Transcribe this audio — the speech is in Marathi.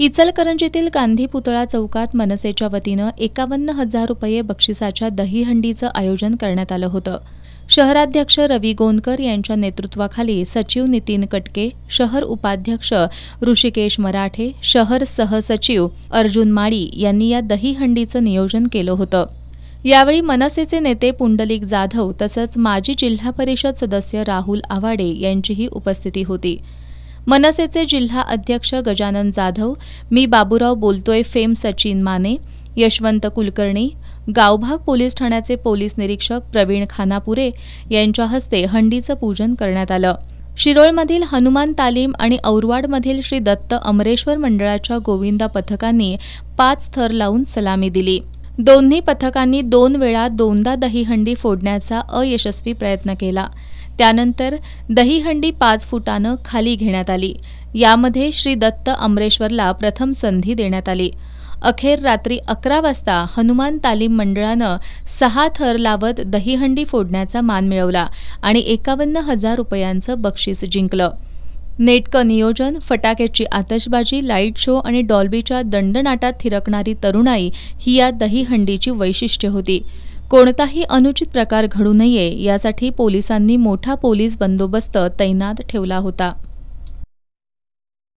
इचलकरंजीतील गांधी पुतळा चौकात मनसेच्या वतीनं एकावन्न हजार रुपये बक्षिसाच्या दहीहंडीचं आयोजन करण्यात आलं होतं शहराध्यक्ष रवी गोंदकर यांच्या नेतृत्वाखाली सचिव नितीन कटके शहर उपाध्यक्ष ऋषिकेश मराठे शहर सहसचिव अर्जुन माळी यांनी या दहीहंडीचं नियोजन केलं होतं यावेळी मनसेचे नेते पुंडलिक जाधव तसंच माजी जिल्हा परिषद सदस्य राहुल आवाडे यांचीही उपस्थिती होती मनसेचे जिल्हा अध्यक्ष गजानन जाधव मी बाबूराव बोलतोय फेम सचिन माने यशवंत कुलकर्णी गावभाग पोलीस ठाण्याचे पोलीस निरीक्षक प्रवीण खानापुरे यांच्या हस्ते हंडीचं पूजन करण्यात आलं शिरोळमधील हनुमान तालीम आणि औरवाडमधील श्री दत्त अमरेश्वर मंडळाच्या गोविंदा पथकांनी पाच थर लावून सलामी दिली दोन्ही पथकांनी दोन वेळा दोनदा दहीहंडी फोडण्याचा अयशस्वी प्रयत्न केला त्यानंतर दहीहंडी पाच फुटानं खाली घेण्यात आली यामध्ये श्री दत्त अमरेश्वरला प्रथम संधी देण्यात आली अखेर रात्री अकरा वाजता हनुमान तालीम मंडळानं सहा थर लावत दहीहंडी फोडण्याचा मान मिळवला आणि एकावन्न हजार रुपयांचं बक्षीस जिंकलं नेटकं नियोजन फटाक्याची आतशबाजी लाईट शो आणि डॉल्बीच्या दंडनाटात थिरकणारी तरुणाई ही या दहीहंडीची वैशिष्ट्ये होती कोणताही अनुचित प्रकार घडू नये यासाठी पोलिसांनी मोठा पोलीस बंदोबस्त तैनात ठेवला होता